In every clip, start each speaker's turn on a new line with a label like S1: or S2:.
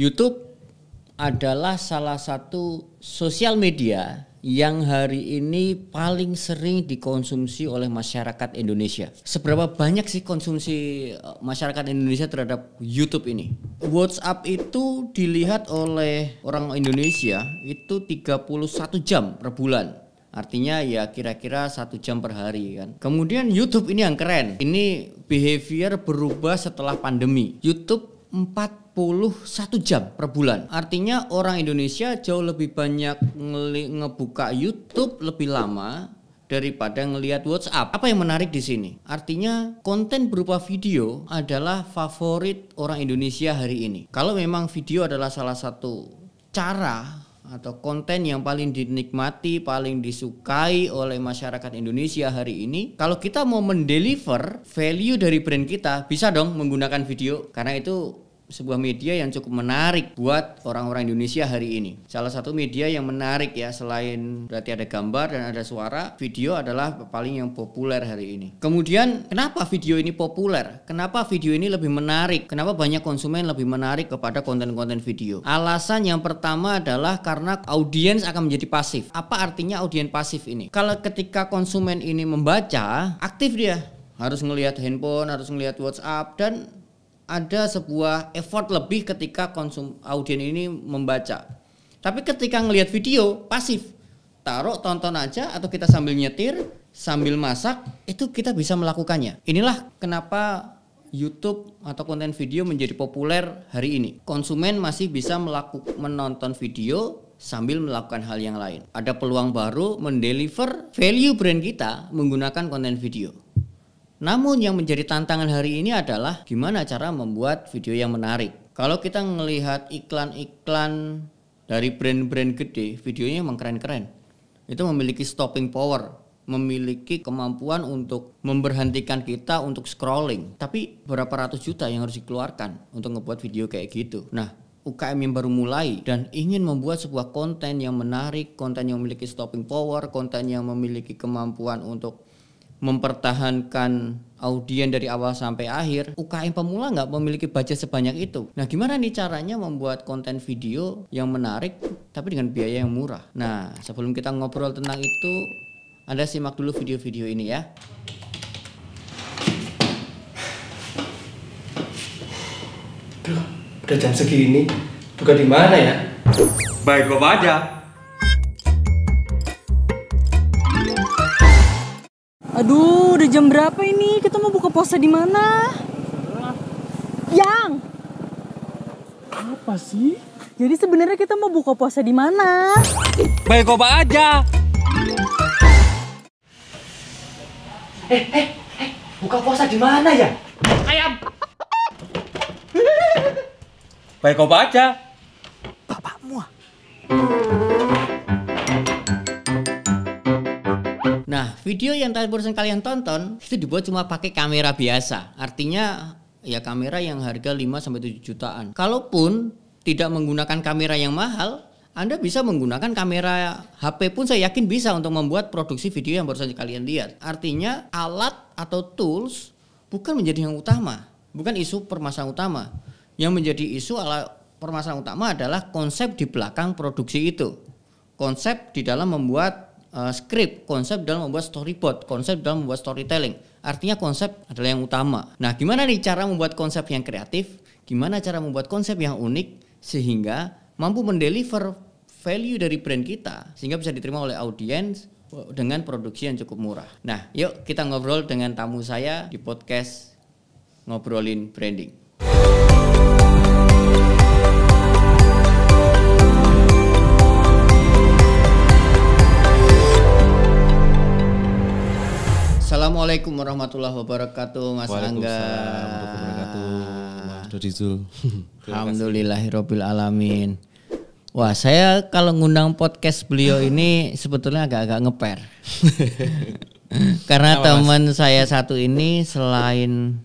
S1: YouTube adalah salah satu sosial media yang hari ini paling sering dikonsumsi oleh masyarakat Indonesia. Seberapa banyak sih konsumsi eh, masyarakat Indonesia terhadap YouTube ini? WhatsApp itu dilihat oleh orang Indonesia itu 31 jam per bulan. Artinya ya kira-kira satu jam per hari kan. Kemudian YouTube ini yang keren. Ini behavior berubah setelah pandemi. YouTube 4 10 satu jam per bulan. Artinya orang Indonesia jauh lebih banyak ngebuka YouTube lebih lama daripada ngelihat WhatsApp. Apa yang menarik di sini? Artinya konten berupa video adalah favorit orang Indonesia hari ini. Kalau memang video adalah salah satu cara atau konten yang paling dinikmati, paling disukai oleh masyarakat Indonesia hari ini, kalau kita mau mendeliver value dari brand kita, bisa dong menggunakan video karena itu sebuah media yang cukup menarik buat orang-orang Indonesia hari ini. Salah satu media yang menarik ya selain berarti ada gambar dan ada suara, video adalah paling yang populer hari ini. Kemudian kenapa video ini populer? Kenapa video ini lebih menarik? Kenapa banyak konsumen lebih menarik kepada konten-konten video? Alasan yang pertama adalah karena audiens akan menjadi pasif. Apa artinya audiens pasif ini? Kalau ketika konsumen ini membaca, aktif dia harus ngelihat handphone, harus ngelihat WhatsApp dan ada sebuah effort lebih ketika konsum audien ini membaca. Tapi ketika ngelihat video pasif, taruh tonton aja atau kita sambil nyetir, sambil masak, itu kita bisa melakukannya. Inilah kenapa YouTube atau konten video menjadi populer hari ini. Konsumen masih bisa melakukan menonton video sambil melakukan hal yang lain. Ada peluang baru mendeliver value brand kita menggunakan konten video. Namun yang menjadi tantangan hari ini adalah gimana cara membuat video yang menarik. Kalau kita melihat iklan-iklan dari brand-brand gede, videonya mengkeren keren-keren. Itu memiliki stopping power, memiliki kemampuan untuk memberhentikan kita untuk scrolling. Tapi berapa ratus juta yang harus dikeluarkan untuk membuat video kayak gitu. Nah, UKM yang baru mulai dan ingin membuat sebuah konten yang menarik, konten yang memiliki stopping power, konten yang memiliki kemampuan untuk mempertahankan audien dari awal sampai akhir, UKM pemula nggak memiliki budget sebanyak itu. Nah, gimana nih caranya membuat konten video yang menarik tapi dengan biaya yang murah? Nah, sebelum kita ngobrol tentang itu, Anda simak dulu video-video ini ya.
S2: Duh, udah jam segini, buka di mana ya? Baik, gue aja.
S1: Aduh, udah jam berapa ini? Kita mau buka puasa di mana?
S2: Yang. Apa sih? Jadi sebenarnya kita mau buka puasa di mana? Baik coba aja. Eh, eh, eh, buka puasa di mana ya? Ayam. Baik coba aja. Bapakmu. Ah. Nah,
S1: video yang tadi barusan kalian tonton itu dibuat cuma pakai kamera biasa. Artinya ya kamera yang harga 5 sampai 7 jutaan. Kalaupun tidak menggunakan kamera yang mahal, anda bisa menggunakan kamera HP pun saya yakin bisa untuk membuat produksi video yang barusan kalian lihat. Artinya alat atau tools bukan menjadi yang utama, bukan isu permasalahan utama. Yang menjadi isu ala permasalahan utama adalah konsep di belakang produksi itu. Konsep di dalam membuat uh, script, konsep dalam membuat storyboard, konsep dalam membuat storytelling. Artinya konsep adalah yang utama. Nah, gimana nih cara membuat konsep yang kreatif? Gimana cara membuat konsep yang unik sehingga mampu mendeliver value dari brand kita sehingga bisa diterima oleh audiens dengan produksi yang cukup murah. Nah, yuk kita ngobrol dengan tamu saya di podcast ngobrolin branding. Assalamualaikum warahmatullahi wabarakatuh, Mas Angga. Waalaikumsalam Alhamdulillahirobbil alamin. Wah, saya kalau ngundang podcast beliau ini sebetulnya agak-agak ngeper. Karena teman saya satu ini selain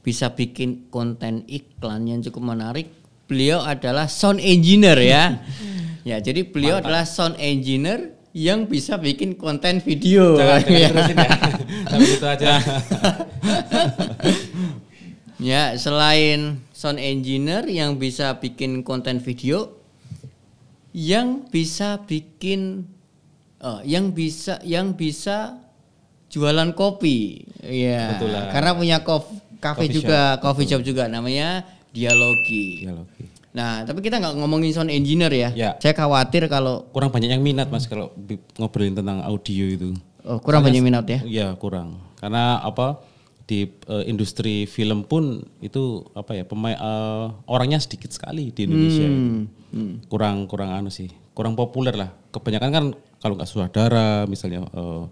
S1: bisa bikin konten iklan yang cukup menarik, beliau adalah sound engineer ya. ya, jadi beliau Mantap. adalah sound engineer yang bisa bikin konten video. jangan ya. Sampai itu aja. Ya. ya, selain sound engineer yang bisa bikin konten video, yang bisa bikin uh, yang bisa yang bisa jualan kopi. Iya. Yeah. Karena punya kof, kafe juga, shop. coffee shop juga namanya Dialogi. Dialogi. Nah, tapi kita nggak ngomongin sound engineer ya. ya. Saya khawatir kalau
S2: kurang banyak yang minat Mas kalau ngobrolin tentang audio itu. Oh, kurang banyak minat ya? Iya, kurang. Karena apa di uh, industri film pun itu apa ya pemain uh, orangnya sedikit sekali di Indonesia hmm. Hmm. kurang kurang anu sih kurang populer lah kebanyakan kan kalau nggak saudara misalnya uh,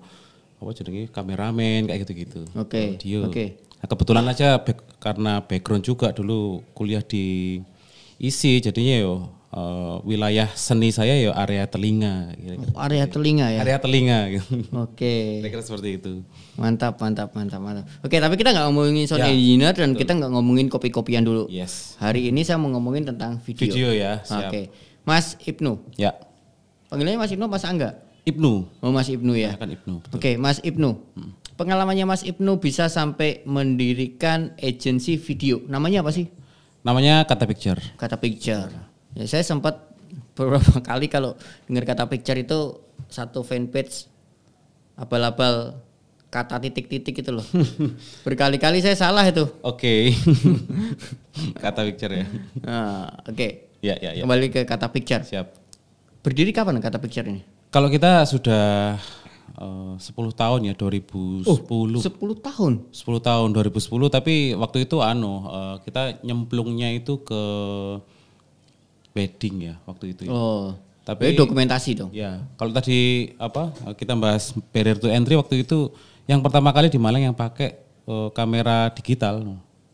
S2: apa jadi kameramen kayak gitu gitu oke okay. oke okay. nah, kebetulan aja back, karena background juga dulu kuliah di isi jadinya yo uh, wilayah seni saya ya area telinga.
S1: Oh, area telinga ya. Area telinga.
S2: gitu. Oke. Okay. Kira seperti itu. Mantap, mantap, mantap, mantap.
S1: Oke, tapi kita nggak ngomongin sound ya, engineer dan betul. kita nggak ngomongin kopi-kopian dulu. Yes. Hari ini saya mau ngomongin tentang video. Video
S2: ya. Oke, okay.
S1: Mas Ibnu. Ya. Panggilannya Mas Ibnu, Mas Angga. Ibnu. Oh, Mas Ibnu ya. ya kan Ibnu. Oke, okay, Mas Ibnu. Hmm. Pengalamannya Mas Ibnu bisa sampai mendirikan agensi video. Namanya apa sih?
S2: Namanya Kata Picture.
S1: Kata Picture. Ya saya sempat beberapa kali kalau dengar Kata Picture itu satu fanpage abal-abal kata titik-titik itu loh. Berkali-kali saya salah itu.
S2: Oke. Okay. kata picture ya.
S1: Nah, oke. Okay. Ya, ya, ya. Kembali ke kata picture. Siap. Berdiri kapan kata picture ini?
S2: Kalau kita sudah Eh, sepuluh tahun ya 2010. Oh, 10 tahun. 10 tahun 2010 tapi waktu itu anu uh, kita nyemplungnya itu ke wedding ya waktu itu. Ya. Oh. Tapi Jadi eh, dokumentasi dong. Ya, kalau tadi apa kita bahas barrier to entry waktu itu yang pertama kali di Malang yang pakai uh, kamera digital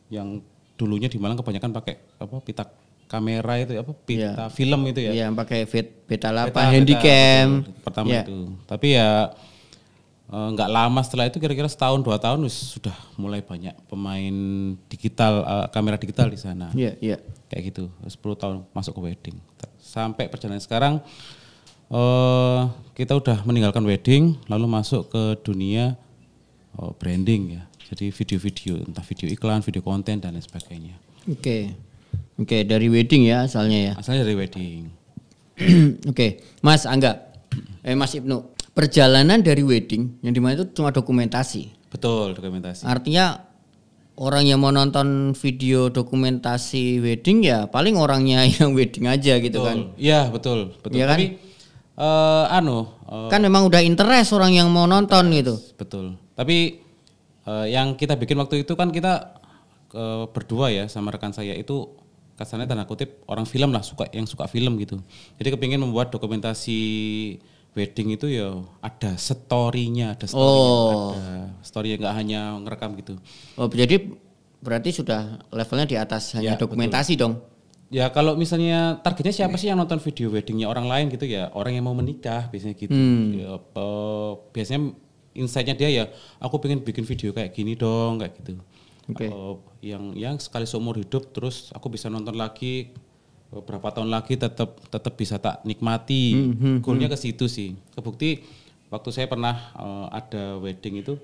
S2: yang dulunya di Malang kebanyakan pakai apa pitak kamera itu apa pita yeah. film itu ya. Iya, yeah, pakai beta 8 beta, handycam. Beta, gitu. pertama yeah. itu. Tapi ya eh, nggak uh, lama setelah itu kira-kira setahun dua tahun sudah mulai banyak pemain digital uh, kamera digital di sana. Iya, yeah, iya. Yeah. Kayak gitu. 10 tahun masuk ke wedding. Sampai perjalanan sekarang eh uh, kita udah meninggalkan wedding lalu masuk ke dunia uh, branding ya. Jadi video-video entah video iklan, video konten dan lain sebagainya. Oke. Okay. Oke, okay, dari wedding ya asalnya ya. Asalnya dari wedding.
S1: Oke, okay. Mas Angga, eh Mas Ibnu, perjalanan dari wedding yang dimana itu cuma dokumentasi.
S2: Betul, dokumentasi.
S1: Artinya orang yang mau nonton video dokumentasi wedding ya paling orangnya yang wedding aja gitu betul. kan.
S2: Iya, betul, betul. Ya kan? Tapi uh, anu, uh, kan memang
S1: udah interest orang yang mau nonton interest,
S2: gitu. Betul. Tapi uh, yang kita bikin waktu itu kan kita uh, berdua ya sama rekan saya itu kesannya tanda kutip orang film lah suka yang suka film gitu jadi kepingin membuat dokumentasi wedding itu ya ada storynya ada story oh. ada story yang nggak hanya ngerekam gitu oh jadi berarti sudah levelnya di atas hanya ya, dokumentasi betul. dong ya kalau misalnya targetnya siapa sih yang nonton video weddingnya orang lain gitu ya orang yang mau menikah biasanya gitu hmm. ya, biasanya insightnya dia ya aku pengen bikin video kayak gini dong kayak gitu okay. uh, yang yang sekali seumur hidup terus aku bisa nonton lagi beberapa eh, berapa tahun lagi tetap tetap bisa tak nikmati mm -hmm. goalnya mhm. ke situ sih kebukti waktu saya pernah uh, ada wedding itu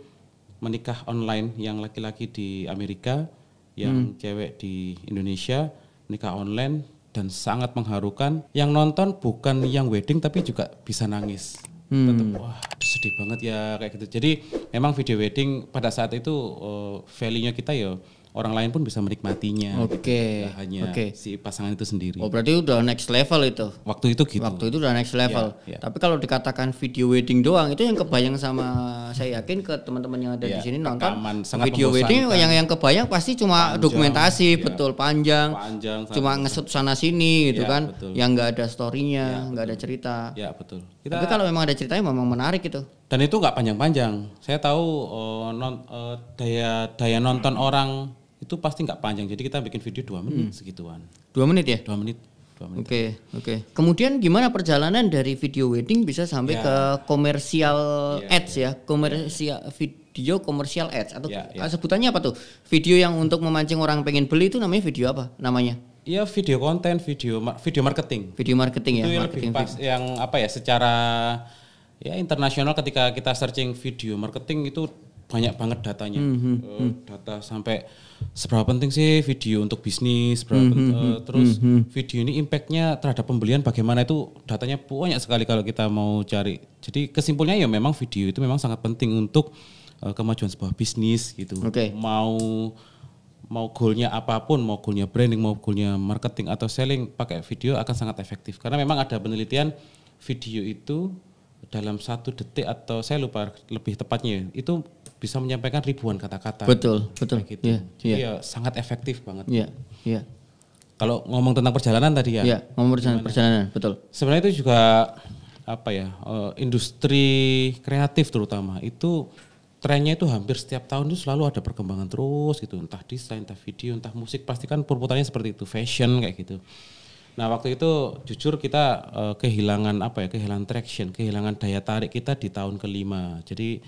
S2: menikah online yang laki-laki di Amerika yang mm. cewek di Indonesia nikah online dan sangat mengharukan yang nonton bukan yang wedding tapi juga bisa nangis hmm. tetap wah sedih banget ya kayak gitu. Jadi memang video wedding pada saat itu uh, value-nya kita ya orang lain pun bisa menikmatinya. Oke. Okay. Gitu. hanya okay. si pasangan itu sendiri. Oh berarti udah next level itu. Waktu itu
S1: gitu. Waktu itu udah next level. Yeah, yeah. Tapi kalau dikatakan video wedding doang itu yang kebayang sama saya yakin ke teman-teman yang ada yeah, di iya, sini nonton video wedding yang yang kebayang pasti cuma panjang, dokumentasi yeah. betul panjang.
S2: Panjang. Cuma ngesut
S1: sana sini gitu yeah, kan. Betul. Yang nggak ada storynya, iya,
S2: nggak yeah, ada cerita. Ya yeah, betul. Kita, Tapi kalau
S1: memang ada ceritanya memang menarik itu
S2: dan itu nggak panjang-panjang. Saya tahu uh, non, uh, daya daya nonton orang itu pasti nggak panjang. Jadi kita bikin video dua menit hmm. segituan. Dua menit ya? Dua menit. dua Oke, oke. Okay, okay.
S1: Kemudian gimana perjalanan dari video wedding bisa sampai yeah. ke komersial yeah, ya. ads yeah. ya, komersial yeah. video komersial ads atau yeah, ya, ya. yeah. sebutannya apa tuh? Video yang untuk memancing orang pengen beli itu namanya video apa? Namanya?
S2: Iya video konten, video video marketing. Video marketing itu ya. marketing lebih pas video. yang apa ya secara ya internasional ketika kita searching video marketing itu banyak banget datanya mm-hmm. uh, data sampai seberapa penting sih video untuk bisnis seberapa mm-hmm. penting, uh, terus mm-hmm. video ini impactnya terhadap pembelian bagaimana itu datanya banyak sekali kalau kita mau cari jadi kesimpulannya ya memang video itu memang sangat penting untuk uh, kemajuan sebuah bisnis gitu okay. mau mau goalnya apapun, mau goalnya branding, mau goalnya marketing atau selling, pakai video akan sangat efektif. Karena memang ada penelitian video itu dalam satu detik atau saya lupa lebih tepatnya ya, itu bisa menyampaikan ribuan kata-kata. Betul, betul. gitu. Yeah, Jadi yeah. ya sangat efektif banget. Iya, yeah, iya. Yeah. Kalau ngomong tentang perjalanan tadi ya. Iya, yeah, ngomong perjalanan, perjalanan, betul. Sebenarnya itu juga apa ya, eh, industri kreatif terutama itu trennya itu hampir setiap tahun itu selalu ada perkembangan terus gitu, entah desain, entah video, entah musik, pastikan kan perputarannya seperti itu, fashion kayak gitu. Nah waktu itu jujur kita uh, kehilangan apa ya kehilangan traction, kehilangan daya tarik kita di tahun kelima. Jadi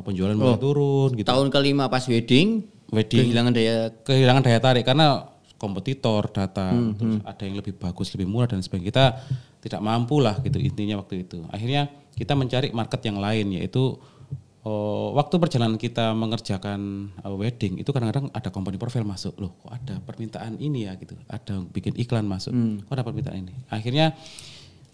S2: penjualan eh, penjualan mulai oh. turun gitu. Tahun kelima pas wedding, wedding kehilangan daya kehilangan daya tarik karena kompetitor datang, hmm, terus hmm. ada yang lebih bagus, lebih murah dan sebagainya. Kita tidak mampu lah gitu intinya waktu itu. Akhirnya kita mencari market yang lain yaitu Oh, waktu perjalanan kita mengerjakan uh, wedding itu kadang-kadang ada company profile masuk loh kok ada permintaan ini ya gitu ada bikin iklan masuk hmm. kok ada permintaan ini akhirnya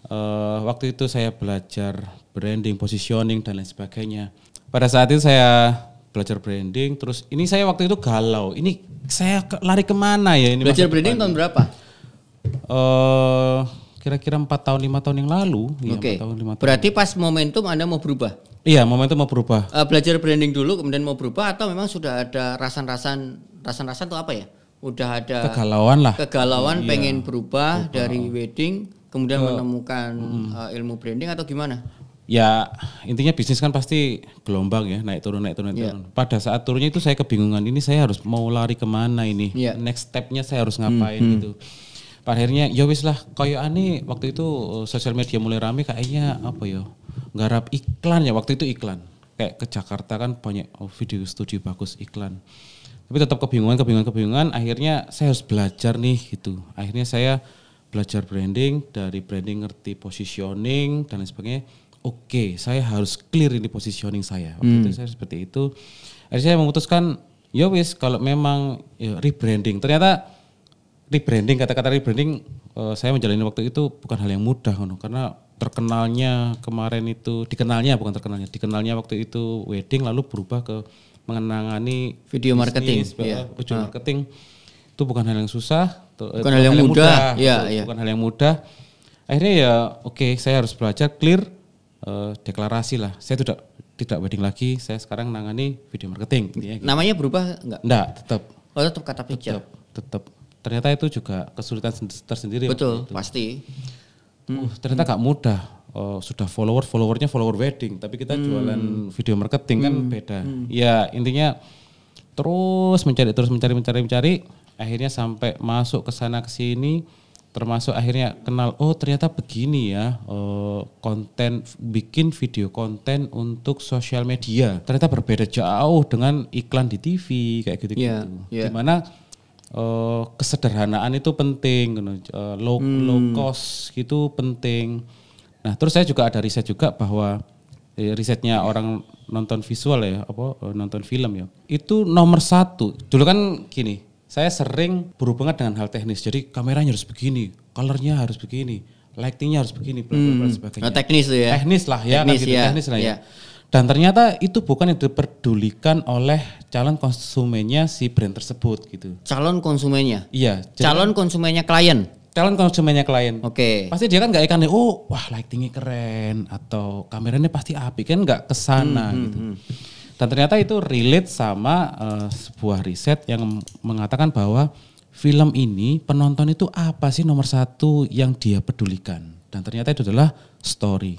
S2: uh, waktu itu saya belajar branding positioning dan lain sebagainya pada saat itu saya belajar branding terus ini saya waktu itu galau ini saya lari kemana ya ini belajar branding tahun berapa uh, kira-kira empat tahun lima tahun yang lalu iya, okay. tahun, 5 tahun. berarti
S1: pas momentum anda mau berubah
S2: iya momentum mau berubah
S1: uh, belajar branding dulu kemudian mau berubah atau memang sudah ada rasan-rasan rasan-rasan itu apa ya udah ada kegalauan lah kegalauan iya. pengen berubah, berubah dari wedding kemudian uh, menemukan hmm. uh, ilmu branding atau gimana
S2: ya intinya bisnis kan pasti gelombang ya naik turun naik turun naik yeah. turun. Pada saat turunnya itu saya kebingungan ini saya harus mau lari kemana ini yeah. next stepnya saya harus ngapain hmm, hmm, gitu. Pada akhirnya ya wis lah koyo ani waktu itu eh, sosial media mulai rame kayaknya apa yo ya, garap iklan ya waktu itu iklan kayak ke Jakarta kan banyak oh, video studio bagus iklan. Tapi tetap kebingungan kebingungan kebingungan akhirnya saya harus belajar nih gitu. Akhirnya saya belajar branding dari branding ngerti positioning dan lain sebagainya oke okay, saya harus clear ini positioning saya waktu hmm. itu saya seperti itu akhirnya saya memutuskan ya wis kalau memang ya, rebranding ternyata rebranding kata-kata rebranding uh, saya menjalani waktu itu bukan hal yang mudah no, karena terkenalnya kemarin itu dikenalnya bukan terkenalnya dikenalnya waktu itu wedding lalu berubah ke mengenangani video marketing bisnis, iya. video ah. marketing itu bukan hal yang susah eh, bukan, hal yang mudah, mudah. Ya, itu, ya. bukan hal yang mudah akhirnya ya oke okay, saya harus belajar clear uh, deklarasi lah. Saya tidak tidak wedding lagi. Saya sekarang nangani video marketing. Ya, gitu. Namanya berubah enggak? Enggak, tetap. Oh, tetap kata pijat. Tetap, tetap. Ternyata itu juga kesulitan tersendiri. Betul, itu. pasti. Uh, hmm. ternyata nggak hmm. mudah. Oh, sudah follower, followernya follower wedding, tapi kita hmm. jualan video marketing kan hmm. kan beda. Hmm. Ya intinya terus mencari, terus mencari, mencari, mencari. Akhirnya sampai masuk ke sana ke sini termasuk akhirnya kenal oh ternyata begini ya uh, konten bikin video konten untuk sosial media ternyata berbeda jauh dengan iklan di TV kayak gitu gitu iya, yeah, yeah. dimana uh, eh, kesederhanaan itu penting uh, low hmm. low cost gitu penting nah terus saya juga ada riset juga bahwa eh, risetnya orang nonton visual ya apa nonton film ya itu nomor satu dulu kan gini saya sering berhubungan dengan hal teknis. Jadi kameranya harus begini, colornya harus begini, lightingnya harus begini, bla hmm. sebagainya. Nah, teknis tuh ya. Teknis lah ya, teknis, kan gitu, ya. teknis lah ya. ya. Dan ternyata itu bukan yang diperdulikan oleh calon konsumennya si brand tersebut gitu. Calon konsumennya? Iya. Calon konsumennya klien? Calon konsumennya klien. Oke. Okay. Pasti dia kan gak ikan oh wah lightingnya keren atau kameranya pasti api kan gak kesana hmm, hmm, gitu. Hmm, hmm. Dan ternyata itu relate sama uh, sebuah riset yang mengatakan bahwa film ini penonton itu apa sih nomor satu yang dia pedulikan. Dan ternyata itu adalah story.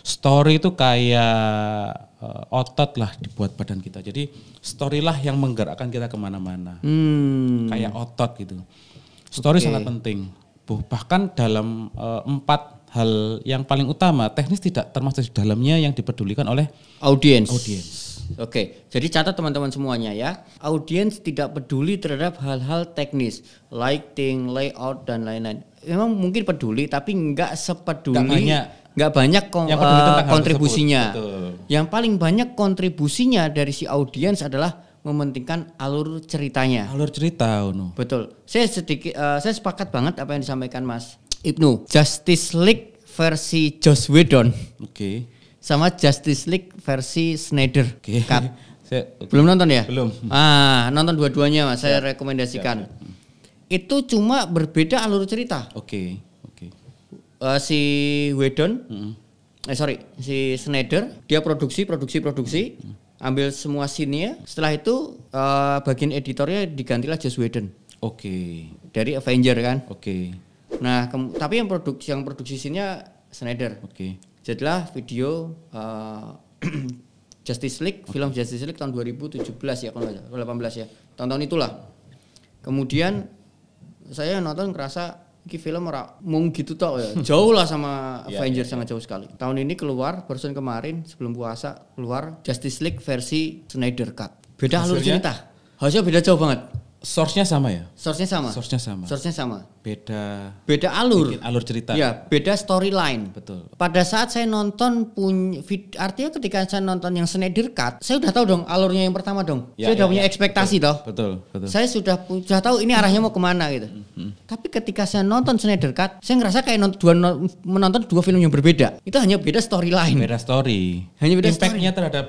S2: Story itu kayak uh, otot lah dibuat badan kita. Jadi story lah yang menggerakkan kita kemana-mana. Hmm. Kayak otot gitu. Story okay. sangat penting. Bahkan dalam uh, empat hal yang paling utama teknis tidak termasuk di dalamnya yang dipedulikan oleh audiens. Audiens.
S1: Oke, jadi catat teman-teman semuanya ya. Audiens tidak peduli terhadap hal-hal teknis, lighting, layout dan lain-lain. Memang mungkin peduli, tapi nggak sepeduli, nggak banyak yang uh, kontribusinya. Yang paling banyak kontribusinya dari si audiens adalah mementingkan alur ceritanya. Alur cerita, Uno. Betul. Saya sedikit, uh, saya sepakat banget apa yang disampaikan Mas Ibnu. Justice League versi Joss Whedon. Oke. Okay sama Justice League versi Snyder okay. Saya, Belum nonton ya? Belum. Ah, nonton dua-duanya Mas, saya, ya. rekomendasikan. ya. ya. Itu cuma berbeda alur cerita.
S2: Oke, okay. oke. Okay.
S1: Uh, eh, si Whedon, mm eh sorry, si Snyder, dia produksi, produksi, produksi, mm ambil semua sininya. ya Setelah itu uh, bagian editornya digantilah Joss Whedon. Oke. Okay. Dari Avenger kan? Oke. Okay. Nah, tapi yang produksi yang produksi sininya Snyder. Oke. Okay jadilah video uh, Justice League, film Justice League tahun 2017 ya kalau 18 ya. Tahun-tahun itulah. Kemudian saya nonton ngerasa ini film ora mung gitu tau ya. Jauh lah sama iya, Avengers yeah, yeah, sangat iya. jauh sekali. Tahun ini keluar barusan kemarin sebelum puasa keluar Justice League versi Snyder Cut. Beda alur cerita.
S2: Hasilnya beda jauh banget source sama ya? source sama.
S1: source sama. source sama.
S2: Beda
S1: beda alur. Alur cerita. Ya, beda storyline. Betul. Pada saat saya nonton punya artinya ketika saya nonton yang Snyder Cut, saya udah tahu dong alurnya yang pertama dong. Ya, saya sudah ya, punya ya. ekspektasi betul, toh. Betul, betul. Saya sudah sudah tahu ini arahnya mau kemana gitu. Hmm. Tapi ketika saya nonton Snyder Cut, saya ngerasa kayak nonton dua menonton dua film yang berbeda. Itu hanya beda storyline. Beda
S2: story. Hanya beda Impact-nya terhadap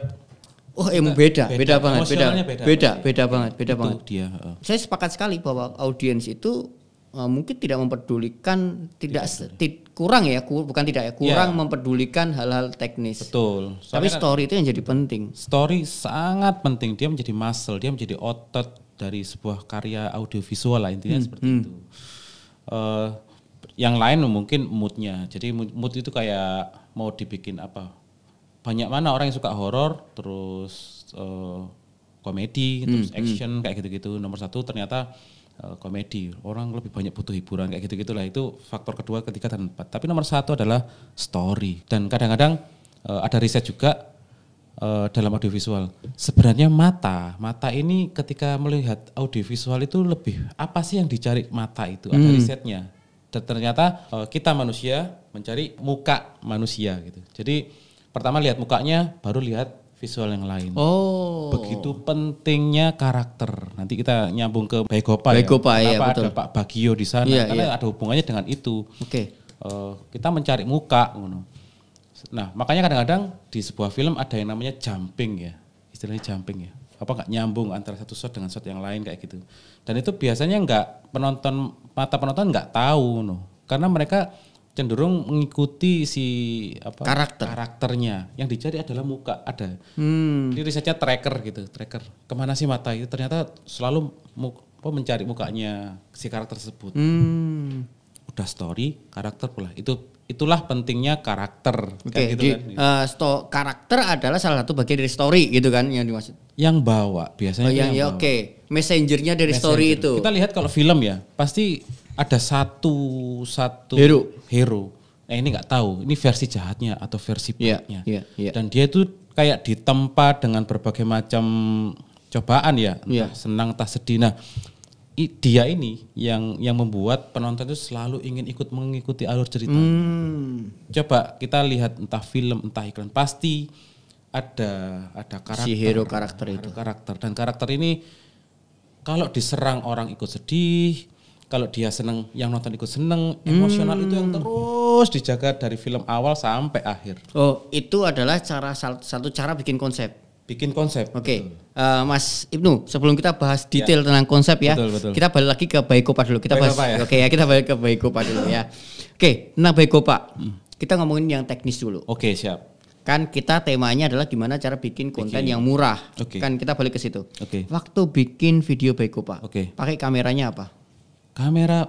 S1: Oh, emang beda, beda, beda banget, beda, beda, beda, beda banget, beda banget. Dia, Saya sepakat sekali bahwa audiens itu uh, mungkin tidak memperdulikan, tidak, tidak kurang ya, kur, bukan tidak ya, ya. kurang yeah. memperdulikan hal-hal teknis.
S2: Betul. Soalnya Tapi kan story kan,
S1: itu yang jadi penting.
S2: Story sangat penting. Dia menjadi muscle, dia menjadi otot dari sebuah karya audiovisual lah intinya hmm. seperti hmm. itu. Uh, yang lain mungkin moodnya. Jadi mood itu kayak mau dibikin apa? banyak mana orang yang suka horor terus uh, komedi hmm, terus hmm. action hmm. kayak gitu-gitu nomor satu ternyata uh, komedi orang lebih banyak butuh hiburan kayak gitu-gitu lah itu faktor kedua ketiga dan empat tapi nomor satu adalah story dan kadang-kadang uh, ada riset juga dalam audiovisual sebenarnya mata mata ini ketika melihat audiovisual itu lebih apa sih yang dicari mata itu ada hmm. risetnya dan ternyata kita manusia mencari muka manusia gitu jadi pertama lihat mukanya, baru lihat visual yang lain. Oh. Begitu pentingnya karakter. Nanti kita nyambung ke Baegopa ya. Iya, Kenapa ya, ada betul. ada Pak Bagio di sana? Iya, Karena iya. ada hubungannya dengan itu. Oke. Okay. Uh, eh, kita mencari muka. Nah, makanya kadang-kadang di sebuah film ada yang namanya jumping ya. Istilahnya jumping ya. Apa nggak nyambung antara satu shot dengan shot yang lain kayak gitu. Dan itu biasanya nggak penonton mata penonton nggak tahu no. Karena mereka cenderung mengikuti si apa karakter karakternya yang dicari adalah muka ada hmm. ini risetnya tracker gitu tracker kemana sih mata itu ternyata selalu muka, mencari mukanya si karakter tersebut hmm. udah story karakter pula itu itulah pentingnya karakter okay, kan gitu Jadi, kan
S1: uh, sto karakter adalah salah satu bagian dari story gitu kan yang dimaksud
S2: yang bawa biasanya oh, yang, yang ya,
S1: oke okay. messengernya dari Messenger. story itu kita
S2: lihat kalau film ya pasti ada satu satu hero hero nah ini nggak tahu ini versi jahatnya atau versi iya, baiknya yeah, yeah, yeah. dan dia itu kayak ditempa dengan berbagai macam cobaan ya entah yeah. senang tak sedih nah dia ini yang yang membuat penonton itu selalu ingin ikut mengikuti alur cerita. Hmm. Coba kita lihat entah film entah iklan pasti ada ada karakter. Si hero karakter itu. Karakter dan karakter ini kalau diserang orang ikut sedih, kalau dia seneng yang nonton ikut seneng emosional itu yang hmm. terus dijaga dari film awal sampai akhir oh itu adalah cara satu cara bikin konsep bikin
S1: konsep oke okay. uh, eh, Mas Ibnu sebelum kita bahas ya. detail ya. tentang konsep ya betul, betul. kita balik lagi ke Baikopa dulu kita baik bahas ya? oke okay, ya kita balik ke Baikopa dulu ya oke okay, nah Baikopa hmm. kita ngomongin yang teknis dulu oke okay, siap kan kita temanya adalah gimana cara bikin konten bikin. yang murah okay. kan kita balik ke situ okay. waktu bikin video Baikopa okay. pakai kameranya apa
S2: Kamera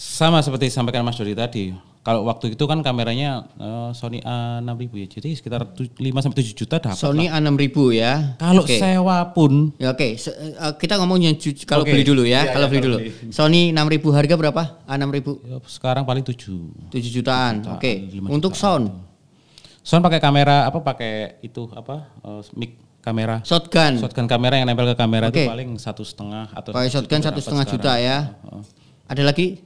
S2: sama seperti sampaikan Mas Dodi tadi. Kalau waktu itu kan kameranya uh, Sony A6000 ya. Jadi sekitar 5 sampai 7 juta dapat. Sony A6000 ya. Kalau okay. sewa pun
S1: ya oke, okay. uh, eh, kita ngomongnya kalau okay. beli dulu ya, ya kalau ya, beli kalau dulu. Beli. Sony 6000 harga berapa? A6000. Ya,
S2: sekarang paling 7. 7 jutaan. Oke. Okay. Untuk jutaan. sound. Sound pakai kamera apa pakai itu apa? Uh, mic kamera. Shotgun. Shotgun kamera yang nempel ke kamera okay. itu paling satu setengah atau. Kalau shotgun satu setengah juta ya.
S1: Oh. Ada lagi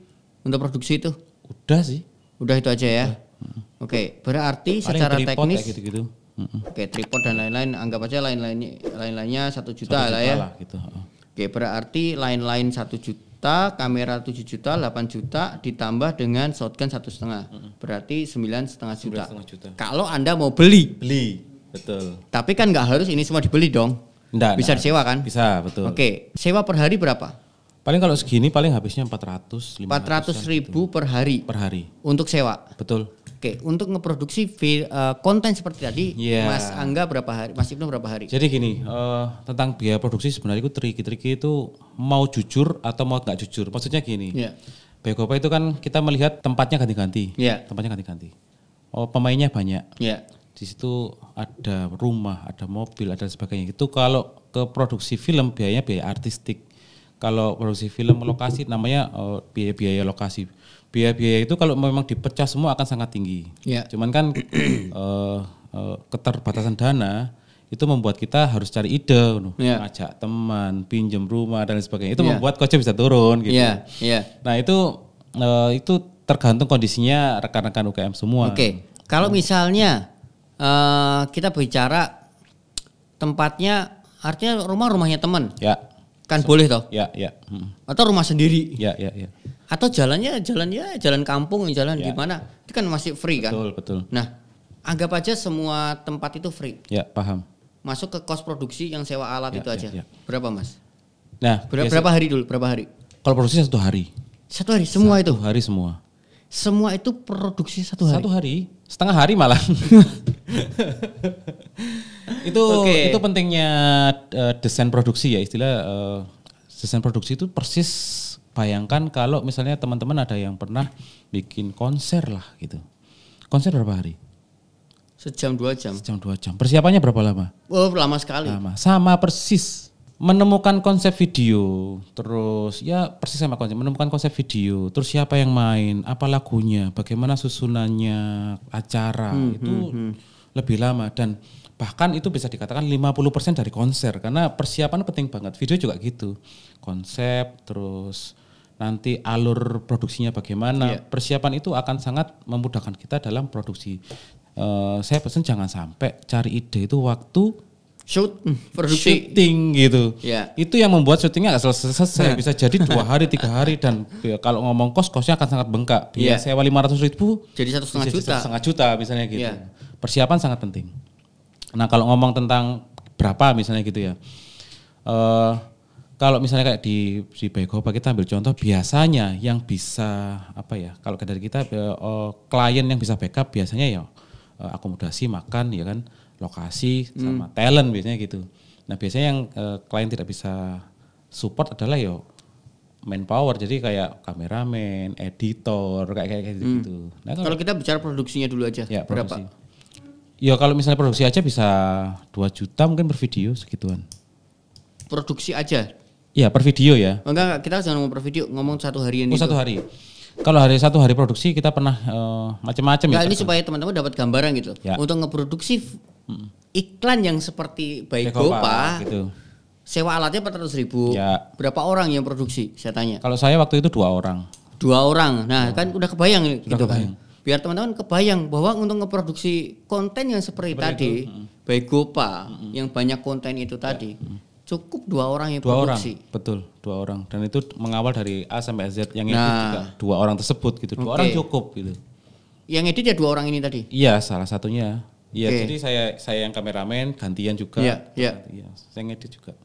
S1: untuk produksi itu? Udah sih. Udah itu aja ya. Oke, okay.
S2: berarti paling secara teknis. gitu -gitu. Oke,
S1: okay, tripod dan lain-lain, anggap aja lain-lainnya, lain-lainnya satu juta, juta ya. lah ya. gitu. uh. Oke, okay, berarti lain-lain satu juta, kamera 7 juta, 8 juta, ditambah dengan shotgun satu setengah, berarti sembilan setengah juta. Kalau anda mau beli, beli Betul. Tapi kan nggak harus ini semua dibeli
S2: dong. Nggak, Bisa nggak. disewa kan? Bisa, betul. Oke, sewa per hari berapa? Paling kalau segini paling habisnya 400 500 gitu. ribu gitu. per hari. Per hari. Untuk sewa. Betul. Oke,
S1: untuk ngeproduksi uh, konten seperti tadi, yeah. Mas Angga berapa hari, Mas Ibnu berapa hari? Jadi
S2: gini, uh, tentang biaya produksi sebenarnya itu triki-triki itu mau jujur atau mau nggak jujur. Maksudnya gini, yeah. Begopa itu kan kita melihat tempatnya ganti-ganti, yeah. tempatnya ganti-ganti. Oh, pemainnya banyak, yeah di situ ada rumah, ada mobil, ada sebagainya. Itu kalau ke produksi film biayanya biaya artistik. Kalau produksi film lokasi namanya biaya oh, biaya-biaya lokasi. Biaya-biaya itu kalau memang dipecah semua akan sangat tinggi. Ya. Cuman kan uh, uh, keterbatasan dana itu membuat kita harus cari ide, yeah. ngajak teman, pinjam rumah dan sebagainya. Itu ya. membuat kocek bisa turun gitu. Ya. Ya. Nah, itu uh, itu tergantung kondisinya rekan-rekan UKM semua. Oke. Okay.
S1: Kalau misalnya Eh, kita bicara tempatnya artinya rumah rumahnya teman. Ya. Kan so, boleh toh?
S2: Ya, ya. Hmm.
S1: Atau rumah sendiri. Ya, ya, ya. Atau jalannya jalan ya jalan kampung, jalan ya. gimana? Itu kan masih free betul, kan? Betul, betul. Nah, anggap aja semua tempat itu free. Ya, paham. Masuk ke kos produksi yang sewa alat ya, itu ya, aja. Ya. Berapa, Mas?
S2: Nah, berapa, berapa hari dulu? Berapa hari? Kalau produksi satu hari. Satu hari semua satu itu. hari semua. Semua itu produksi satu hari. Satu hari, setengah hari malah. itu okay. itu pentingnya uh, desain produksi ya istilah uh, desain produksi itu persis bayangkan kalau misalnya teman-teman ada yang pernah bikin konser lah gitu. Konser berapa hari?
S1: Sejam dua jam. Sejam dua jam.
S2: Persiapannya berapa lama?
S1: Oh lama sekali. Lama.
S2: Sama persis menemukan konsep video, terus ya persis sama konsep, menemukan konsep video, terus siapa yang main, apa lagunya, bagaimana susunannya acara hmm, itu hmm, hmm. lebih lama dan bahkan itu bisa dikatakan 50% dari konser karena persiapan penting banget. Video juga gitu. Konsep terus nanti alur produksinya bagaimana. Yeah. Persiapan itu akan sangat memudahkan kita dalam produksi. Uh, saya pesen jangan sampai cari ide itu waktu shoot produksi mm, shooting gitu. Ya. Itu yang membuat syutingnya nggak selesai, selesai. Ya. bisa jadi dua hari tiga hari dan ya, kalau ngomong kos kosnya akan sangat bengkak. Biaya yeah. sewa lima ratus ribu jadi satu setengah juta. Setengah juta misalnya gitu. Ya. Persiapan sangat penting. Nah kalau ngomong tentang berapa misalnya gitu ya. Uh, kalau misalnya kayak di di Begopa kita ambil contoh biasanya yang bisa apa ya kalau dari kita uh, klien yang bisa backup biasanya ya uh, akomodasi makan ya kan lokasi sama hmm. talent biasanya gitu. Nah biasanya yang uh, klien tidak bisa support adalah yo ya manpower jadi kayak kameramen, editor kayak kayak gitu. Hmm. gitu. Nah kalau, kita bicara produksinya dulu
S1: aja ya, produksi. berapa?
S2: Ya kalau misalnya produksi aja bisa 2 juta mungkin per video segituan.
S1: Produksi aja?
S2: Iya per video ya.
S1: Oh, enggak, kita jangan ngomong per video, ngomong satu hari ini. oh, satu hari.
S2: Kalau hari satu hari produksi kita pernah uh, macam-macam ya. ini supaya
S1: teman-teman dapat gambaran gitu. Ya. Untuk ngeproduksi Hmm. iklan yang seperti baik Gopa gitu. sewa alatnya 400 ribu ya. berapa orang yang produksi saya tanya
S2: kalau saya waktu itu dua orang
S1: dua orang nah kan udah kebayang udah gitu kebayang. kan biar teman-teman kebayang bahwa untuk ngeproduksi konten yang seperti, seperti tadi itu. Hmm. baik Gopa -hmm. yang banyak konten itu ya. tadi ya. cukup dua orang yang dua produksi
S2: orang, betul dua orang dan itu mengawal dari A sampai Z yang nah, itu juga dua orang tersebut gitu dua okay. orang cukup gitu
S1: yang edit ya dua orang ini
S2: tadi iya salah satunya Iya, okay. jadi saya saya yang kameramen, gantian juga. Iya, iya. Ya, Saya ngedit juga.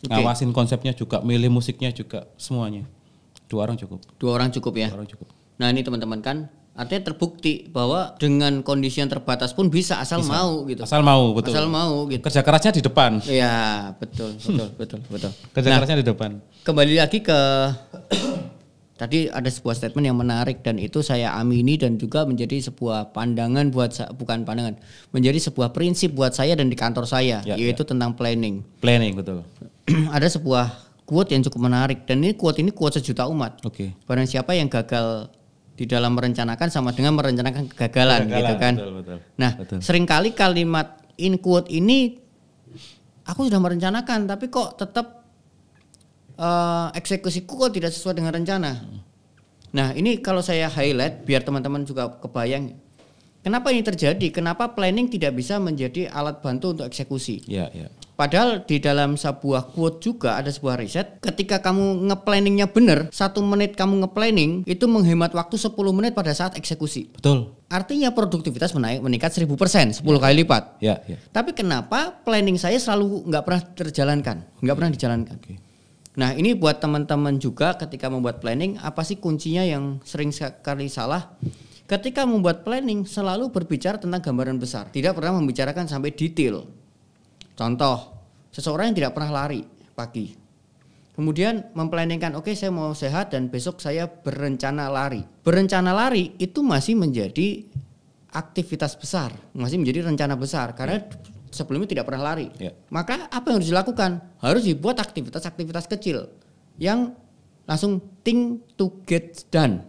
S2: Okay. Ngawasin konsepnya juga, milih musiknya juga, semuanya. Dua orang cukup. Dua orang
S1: cukup ya. Dua orang cukup. Nah, ini teman-teman kan artinya terbukti bahwa dengan kondisi yang terbatas pun bisa asal bisa. mau gitu. Asal mau, betul. Asal mau gitu. Kerja kerasnya
S2: di depan. Iya,
S1: betul, betul, betul, betul.
S2: Kerja nah, kerasnya di depan.
S1: Kembali lagi ke Tadi ada sebuah statement yang menarik dan itu saya amini dan juga menjadi sebuah pandangan buat bukan pandangan, menjadi sebuah prinsip buat saya dan di kantor saya ya, ya. yaitu ya. tentang planning. Planning betul. ada sebuah quote yang cukup menarik dan ini quote ini quote sejuta umat. Oke. Okay. Barang siapa yang gagal di dalam merencanakan sama dengan merencanakan kegagalan, gitu kegagalan gitu kan. Betul, betul. Nah, betul. seringkali kalimat in quote ini aku sudah merencanakan tapi kok tetap uh, eksekusiku kok tidak sesuai dengan rencana. Nah ini kalau saya highlight biar teman-teman juga kebayang. Kenapa ini terjadi? Kenapa planning tidak bisa menjadi alat bantu untuk eksekusi? Ya, ya. Padahal di dalam sebuah quote juga ada sebuah riset, ketika kamu nge-planningnya benar, satu menit kamu nge-planning itu menghemat waktu 10 menit pada saat eksekusi. Betul. Artinya produktivitas menaik meningkat 1000 persen, 10 ya. kali lipat. Ya, ya. Tapi kenapa planning saya selalu nggak pernah terjalankan, nggak pernah dijalankan? Okay. Nah, ini buat teman-teman juga ketika membuat planning, apa sih kuncinya yang sering sekali salah? Ketika membuat planning selalu berbicara tentang gambaran besar, tidak pernah membicarakan sampai detail. Contoh, seseorang yang tidak pernah lari pagi. Kemudian memplaningkan, oke okay, saya mau sehat dan besok saya berencana lari. Berencana lari itu masih menjadi aktivitas besar, masih menjadi rencana besar karena sebelumnya tidak pernah lari. Yeah. Maka apa yang harus dilakukan? Harus dibuat aktivitas-aktivitas kecil yang langsung think to get done.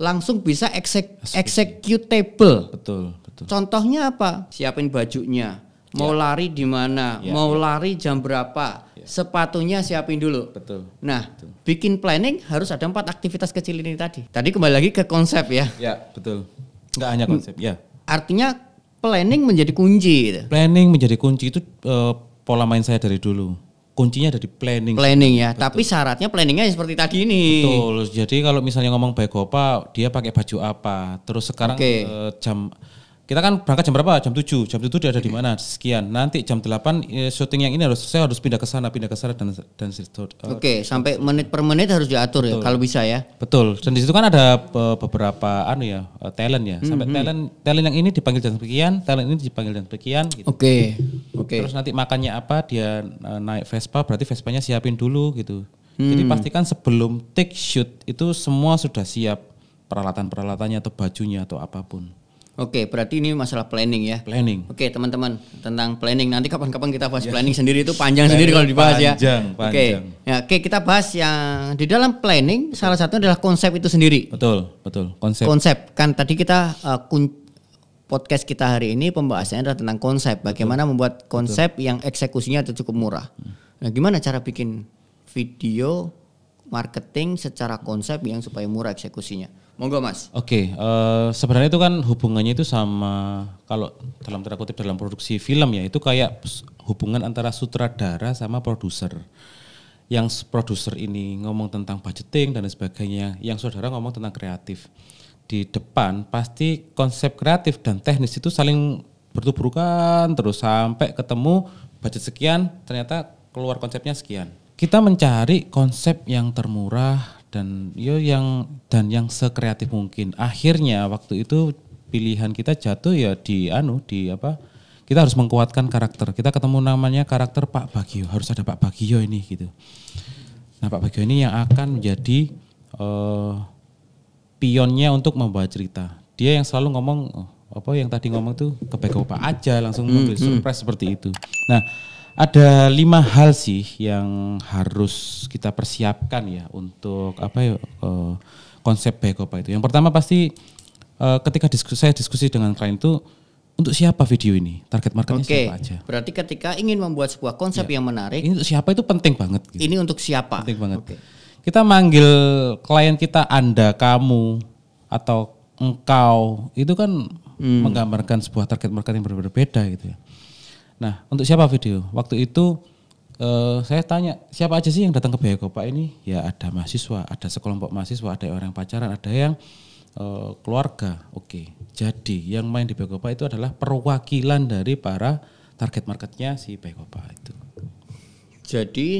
S1: Langsung bisa eksek executable. Betul, betul. Contohnya apa? Siapin bajunya, mau yeah. lari di mana, yeah. mau lari jam berapa, yeah. sepatunya siapin dulu. Betul. Nah, betul. bikin planning harus ada empat aktivitas kecil ini tadi.
S2: Tadi kembali lagi ke konsep ya. Ya, betul. Enggak hanya konsep, ya. Artinya planning menjadi kunci gitu? Planning menjadi kunci itu uh, pola main saya dari dulu. Kuncinya ada di planning. Planning ya, Betul. tapi syaratnya planningnya seperti tadi ini. Betul. Jadi kalau misalnya ngomong baik Gopa, dia pakai baju apa? Terus sekarang okay. uh, eh, jam kita kan berangkat jam berapa? Jam 7. Jam 7 dia ada di mana? Sekian. Nanti jam 8 eh, syuting yang ini harus saya harus pindah ke sana, pindah ke sana dan dan situ. Uh, eh, Oke, sampai
S1: menit per menit harus diatur ya, betul. ya kalau bisa
S2: ya. Betul. Dan di situ kan ada beberapa anu ya, eh, talent ya. Sampai mm -hmm. talent talent yang ini dipanggil dan sekian, talent ini dipanggil dan sekian gitu. Oke. Oke. Terus nanti makannya apa? Dia naik Vespa, berarti Vespanya siapin dulu gitu.
S1: Hmm. Jadi pastikan
S2: sebelum take shoot itu semua sudah siap peralatan-peralatannya atau bajunya atau apapun. Oke,
S1: berarti ini masalah planning ya. Planning. Oke, teman-teman, tentang planning nanti kapan-kapan kita bahas yeah. planning sendiri itu panjang planning sendiri kalau dibahas panjang, ya. Panjang, panjang. Oke. Ya, oke, kita bahas yang di dalam planning betul. salah satunya adalah konsep itu sendiri. Betul,
S2: betul. Konsep. Konsep.
S1: Kan tadi kita uh, podcast kita hari ini pembahasannya adalah tentang konsep, bagaimana membuat konsep betul. yang eksekusinya itu cukup murah. Hmm. Nah, gimana cara bikin video marketing secara konsep yang supaya murah eksekusinya? Monggo Mas.
S2: Oke, okay, uh, eh, sebenarnya itu kan hubungannya itu sama kalau dalam tanda kutip dalam produksi film ya itu kayak hubungan antara sutradara sama produser. Yang produser ini ngomong tentang budgeting dan sebagainya, yang saudara ngomong tentang kreatif. Di depan pasti konsep kreatif dan teknis itu saling bertuburkan terus sampai ketemu budget sekian, ternyata keluar konsepnya sekian. Kita mencari konsep yang termurah dan yo yang dan yang sekreatif mungkin. Akhirnya waktu itu pilihan kita jatuh ya di anu di apa? Kita harus mengkuatkan karakter. Kita ketemu namanya karakter Pak Bagio. Harus ada Pak Bagio ini gitu. Nah, Pak Bagio ini yang akan menjadi uh, pionnya untuk membuat cerita. Dia yang selalu ngomong oh, apa yang tadi ngomong tuh ke Pak aja langsung hmm, hmm, surprise seperti itu. Nah, ada lima hal sih yang harus kita persiapkan ya untuk apa ya uh, konsep backup itu. Yang pertama pasti uh, ketika diskusi, saya diskusi dengan klien itu untuk siapa video ini? Target marketnya okay. siapa aja?
S1: Berarti ketika ingin membuat sebuah konsep ya. yang
S2: menarik, ini untuk siapa itu penting banget. Gitu. Ini untuk siapa? Penting banget. Okay. Kita manggil klien kita Anda, kamu, atau engkau, itu kan hmm. menggambarkan sebuah target market yang berbeda-beda gitu ya. Nah, untuk siapa video? Waktu itu eh, saya tanya siapa aja sih yang datang ke Bayako Pak ini? Ya ada mahasiswa, ada sekelompok mahasiswa, ada orang pacaran, ada yang uh, keluarga. Oke, jadi yang main di Bayako Pak itu adalah perwakilan dari para target marketnya si Bayako Pak itu.
S1: Jadi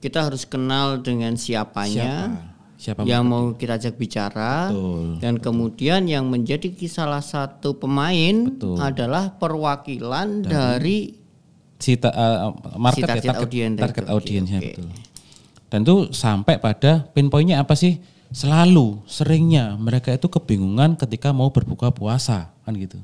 S1: kita harus kenal dengan siapanya. Siapa? Siapa yang mau kita ajak bicara Betul. dan kemudian yang menjadi salah satu pemain Betul. adalah perwakilan dari, dari
S2: cita, uh, eh, market si target, ya, target, target audiensnya okay. betul. Dan itu sampai pada pinpointnya apa sih? Selalu seringnya mereka itu kebingungan ketika mau berbuka puasa kan gitu.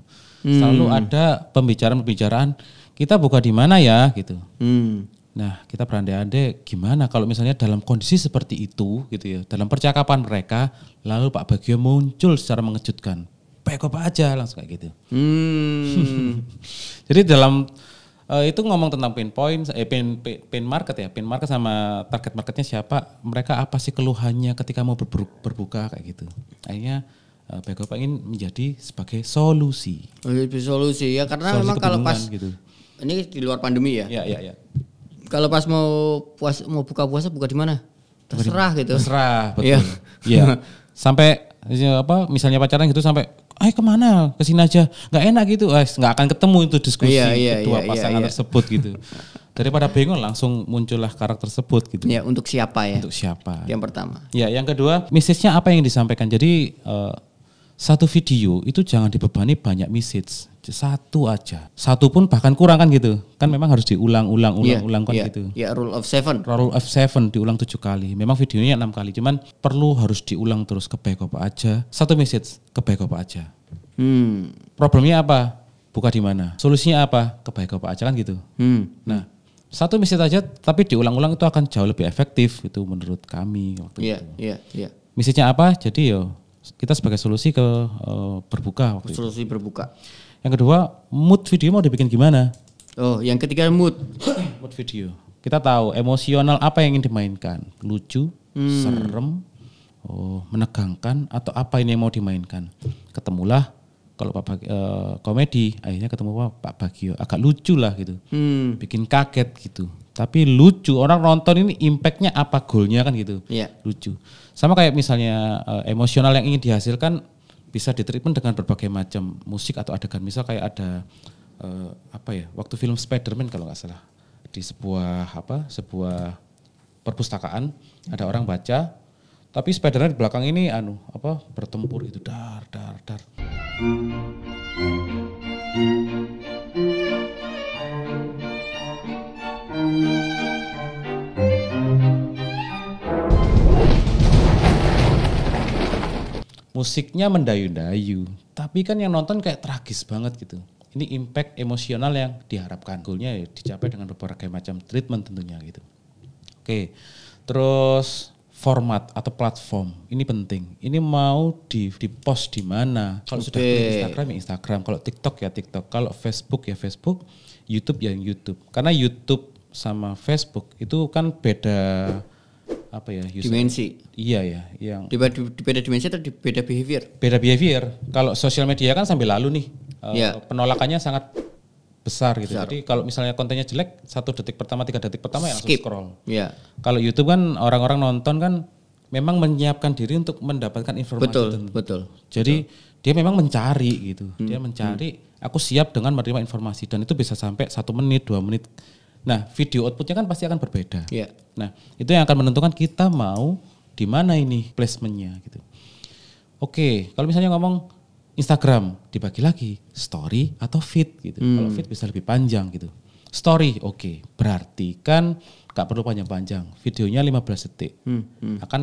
S2: Hmm. Selalu ada pembicaraan-pembicaraan kita buka di mana ya gitu. Hmm. Nah, kita berandai-andai gimana kalau misalnya dalam kondisi seperti itu gitu ya, dalam percakapan mereka, lalu Pak Bagio muncul secara mengejutkan. Peko Pak aja langsung kayak gitu. Hmm. Jadi dalam uh, itu ngomong tentang pain point, eh, pain, pain, pain market ya, pain market sama target marketnya siapa, mereka apa sih keluhannya ketika mau berbuka kayak gitu. Akhirnya Bego eh, Pak ingin menjadi sebagai solusi.
S1: solusi ya, karena solusi memang kalau pas gitu. ini di luar pandemi ya. Iya, iya, iya kalau pas mau puas mau buka puasa buka di mana? Terserah gitu. Terserah, iya. betul. Iya. yeah.
S2: sampai apa misalnya pacaran gitu sampai ayo eh, kemana kesini aja Gak enak gitu guys eh, nggak akan ketemu itu diskusi iya, iya, kedua iya, iya, pasangan iya, iya. tersebut gitu daripada bingung langsung muncullah karakter tersebut gitu ya untuk siapa ya untuk siapa yang pertama ya yang kedua message-nya apa yang disampaikan jadi uh, satu video itu jangan dibebani banyak message satu aja satu pun bahkan kurang kan gitu kan memang harus diulang ulang ulang yeah, ulang kan yeah, gitu ya yeah, rule of seven rule of seven diulang tujuh kali memang videonya enam kali cuman perlu harus diulang terus ke backup aja satu message ke backup aja hmm. problemnya apa buka di mana solusinya apa ke backup aja kan gitu hmm. nah satu message aja tapi diulang-ulang itu akan jauh lebih efektif itu menurut kami waktu yeah, itu yeah, yeah. message-nya apa jadi yo kita sebagai solusi ke uh, berbuka waktu solusi itu. berbuka yang kedua mood video mau dibikin gimana oh yang ketiga mood mood video kita tahu emosional apa yang ingin dimainkan lucu hmm. serem oh menegangkan atau apa ini yang mau dimainkan ketemulah kalau Pak Bag, eh, komedi akhirnya ketemu Pak Bagio agak lucu lah gitu hmm. bikin kaget gitu tapi lucu orang nonton ini impactnya apa golnya kan gitu. Yeah. Lucu. Sama kayak misalnya uh, emosional yang ingin dihasilkan bisa ditreatment dengan berbagai macam musik atau adegan. Misal kayak ada uh, apa ya waktu film Spiderman kalau nggak salah di sebuah apa sebuah perpustakaan ada orang baca tapi Spiderman di belakang ini anu apa bertempur itu dar dar dar. Musiknya mendayu-dayu, tapi kan yang nonton kayak tragis banget gitu. Ini impact emosional yang diharapkan. Goalnya ya dicapai dengan berbagai macam treatment tentunya gitu. Oke, terus format atau platform ini penting. Ini mau di di post di mana? Kalau okay. sudah di Instagram ya Instagram, kalau TikTok ya TikTok, kalau Facebook ya Facebook, YouTube ya YouTube. Karena YouTube sama Facebook itu kan beda apa ya user. dimensi iya ya yang
S1: beda, beda dimensi atau beda behavior
S2: beda behavior kalau sosial media kan sambil lalu nih yeah. Iya. penolakannya sangat besar gitu besar. jadi kalau misalnya kontennya jelek satu detik pertama tiga detik pertama ya langsung scroll yeah. kalau YouTube kan orang-orang nonton kan memang menyiapkan diri untuk mendapatkan informasi betul tentu. betul jadi betul. dia memang mencari gitu hmm. dia mencari hmm. aku siap dengan menerima informasi dan itu bisa sampai satu menit dua menit Nah, video outputnya kan pasti akan berbeda. Yeah. Nah, itu yang akan menentukan kita mau di mana ini placementnya gitu. Oke, kalau misalnya ngomong Instagram dibagi lagi story atau feed gitu. Hmm. Kalau feed bisa lebih panjang gitu. Story, oke, okay. berarti kan gak perlu panjang-panjang. Videonya 15 detik. Hmm. Hmm. Akan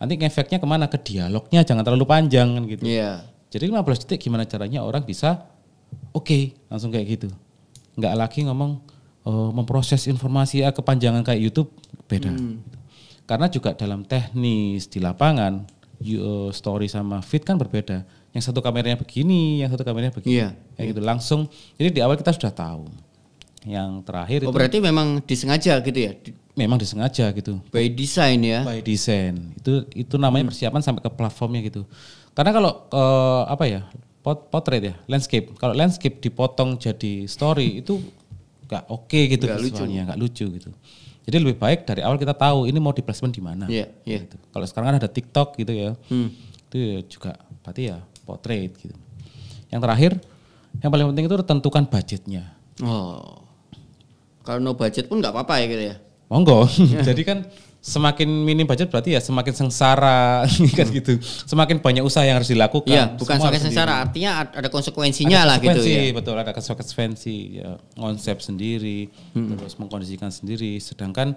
S2: nanti efeknya kemana ke dialognya jangan terlalu panjang kan gitu. Yeah. Jadi 15 detik gimana caranya orang bisa oke okay, langsung kayak gitu. Nggak lagi ngomong uh, memproses informasi ya, kepanjangan kayak YouTube beda. Hmm. Karena juga dalam teknis di lapangan eh, story sama feed kan berbeda. Yang satu kameranya begini, yang satu kameranya begini. Iya. Kayak iya. gitu langsung. Jadi di awal kita sudah tahu. Yang terakhir oh, itu berarti memang disengaja gitu ya? Memang disengaja gitu. By design ya. By design. Itu itu namanya hmm. persiapan sampai ke platformnya gitu. Karena kalau uh, apa ya? potret ya, landscape. Kalau landscape dipotong jadi story itu nggak oke okay gitu gak visualnya, nggak lucu. lucu gitu. Jadi lebih baik dari awal kita tahu ini mau di placement di mana. Yeah, yeah. gitu. Kalau sekarang kan ada TikTok gitu ya, hmm. itu ya juga berarti ya portrait gitu. Yang terakhir, yang paling penting itu tentukan budgetnya. Oh, kalau no budget pun nggak apa-apa ya gitu ya? Monggo. Jadi kan semakin minim budget berarti ya semakin sengsara kan hmm. gitu. Semakin banyak usaha yang harus dilakukan. ya, bukan semakin sengsara,
S1: artinya ada konsekuensinya ada konsekuensi, lah gitu ya.
S2: betul, ada konsekuensi ya, konsep sendiri, hmm. terus mengkondisikan sendiri. Sedangkan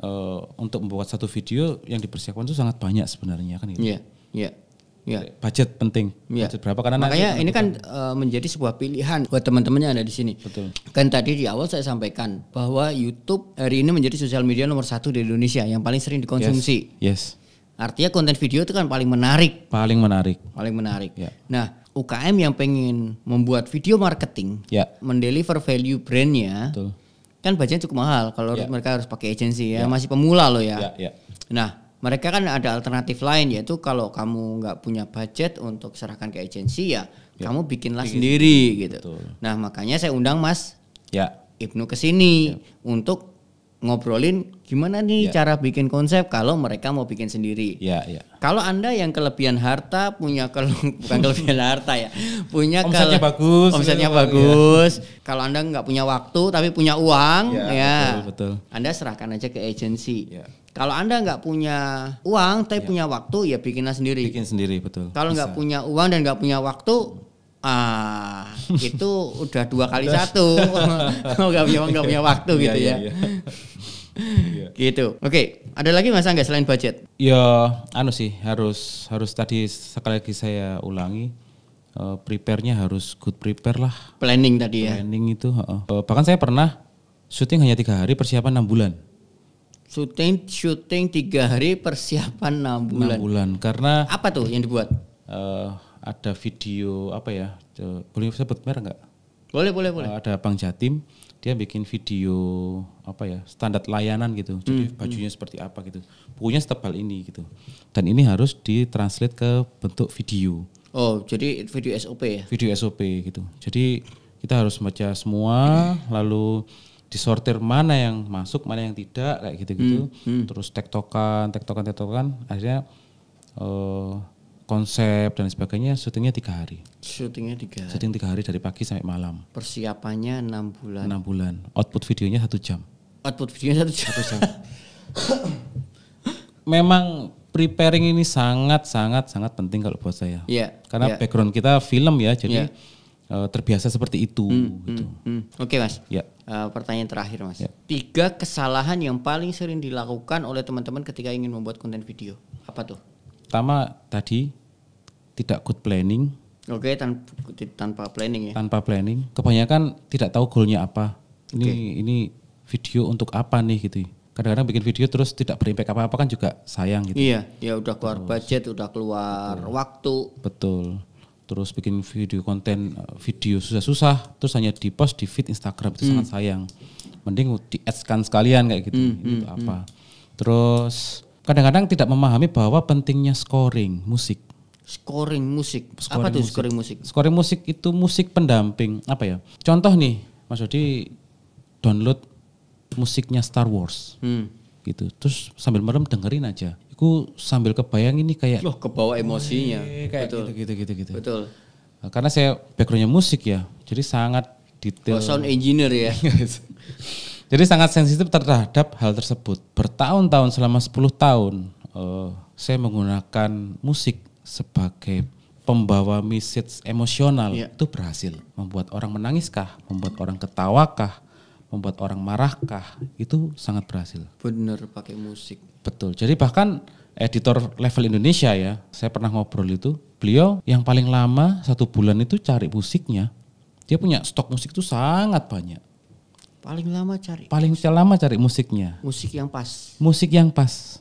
S2: uh, untuk membuat satu video yang dipersiapkan itu sangat banyak sebenarnya kan gitu. Iya, ya. Ya. Budget penting. Ya. Budget berapa karena makanya ini kan uh, menjadi sebuah
S1: pilihan buat teman temannya ada di sini. Betul. Kan tadi di awal saya sampaikan bahwa YouTube hari ini menjadi sosial media nomor satu di Indonesia yang paling sering dikonsumsi. Yes. yes. Artinya konten video itu kan paling
S2: menarik. Paling menarik. Paling menarik. Ya.
S1: Nah, UKM yang pengen membuat video marketing, ya. mendeliver value brandnya, Betul. kan budgetnya cukup mahal. Kalau ya. mereka harus pakai agensi ya. ya, masih pemula loh ya. ya, ya. Nah, mereka kan ada alternatif lain yaitu kalau kamu nggak punya budget untuk serahkan ke agensi ya, ya. kamu bikinlah Bikin. sendiri gitu. Betul. Nah makanya saya undang Mas ya. Ibnu ke sini ya. untuk ngobrolin gimana nih ya. cara bikin konsep kalau mereka mau bikin sendiri. Ya, ya. Kalau anda yang kelebihan harta punya kalau bukan kelebihan harta ya punya omsetnya kele, bagus, omsetnya gitu, bagus. Ya. Kalau anda nggak punya waktu tapi punya uang ya, ya betul, betul. anda serahkan aja ke agensi. Ya kalau Anda nggak punya uang tapi ya. punya waktu ya bikinlah sendiri. Bikin sendiri betul. Kalau nggak punya uang dan nggak punya waktu ah itu udah dua kali satu. nggak punya uang nggak punya waktu iya, gitu iya, ya. ya. ya. gitu. Oke, okay. ada lagi masa nggak selain budget?
S2: Ya, anu sih harus harus tadi sekali lagi saya ulangi uh, prepare-nya harus good prepare lah. Planning tadi Planning ya. Planning itu. Uh, uh. Bahkan saya pernah syuting hanya tiga hari persiapan enam bulan syuting syuting tiga hari persiapan enam bulan. enam bulan karena apa tuh yang dibuat? Uh, ada video apa ya? Boleh sebut merek nggak? Boleh boleh boleh. Uh, ada Bang Jatim dia bikin video apa ya standar layanan gitu hmm, jadi hmm. bajunya hmm. seperti apa gitu bukunya setebal ini gitu dan ini harus ditranslate ke bentuk video oh jadi video SOP ya video SOP gitu jadi kita harus baca semua hmm. lalu disortir mana yang masuk mana yang tidak kayak gitu-gitu hmm, hmm. terus tektokan tektokan tektokan akhirnya uh, konsep dan sebagainya syutingnya tiga hari
S1: syutingnya tiga hari. syuting
S2: tiga hari dari pagi sampai malam persiapannya enam bulan enam bulan output videonya satu jam output videonya satu jam, satu jam. memang preparing ini sangat sangat sangat penting kalau buat saya yeah, karena yeah. background kita film ya jadi yeah Eh, terbiasa seperti itu. Hmm, hmm
S1: gitu. hmm, hmm. Oke okay, mas. Ya. Uh, pertanyaan terakhir mas. Ya. Tiga kesalahan yang paling sering dilakukan oleh teman-teman ketika ingin membuat konten video apa tuh?
S2: Pertama tadi tidak good planning.
S1: Oke okay, tanpa tanpa planning ya.
S2: Tanpa planning. Kebanyakan tidak tahu goalnya apa. Ini okay. ini video untuk apa nih gitu kadang-kadang bikin video terus tidak berimpak apa-apa kan juga sayang gitu.
S1: Iya, ya udah keluar terus. budget, udah
S2: keluar betul. waktu. Betul terus bikin video konten eh, video susah-susah terus hanya di post di feed Instagram itu hmm. sangat sayang mending di ads kan sekalian kayak gitu hmm. itu hmm, hmm. apa terus kadang-kadang tidak memahami bahwa pentingnya scoring musik
S1: scoring musik scoring apa tuh musik. scoring
S2: musik scoring musik itu musik pendamping apa ya contoh nih Mas Dodi download musiknya Star Wars hmm. gitu terus sambil merem dengerin aja aku sambil kebayang ini kayak loh
S1: kebawa emosinya eh, kayak betul. gitu gitu gitu gitu betul
S2: nah, karena saya backgroundnya musik ya jadi sangat detail oh, sound
S1: engineer ya
S2: jadi sangat sensitif terhadap hal tersebut bertahun-tahun selama 10 tahun uh, saya menggunakan musik sebagai pembawa message emosional yeah. itu berhasil membuat orang menangiskah membuat orang ketawakah membuat orang marahkah itu sangat berhasil.
S1: Bener pakai musik.
S2: Betul. Jadi bahkan editor level Indonesia ya, saya pernah ngobrol itu, beliau yang paling lama satu bulan itu cari musiknya. Dia punya stok musik itu sangat banyak.
S1: Paling lama cari.
S2: Paling lama cari musiknya.
S1: Musik yang pas.
S2: Musik yang pas.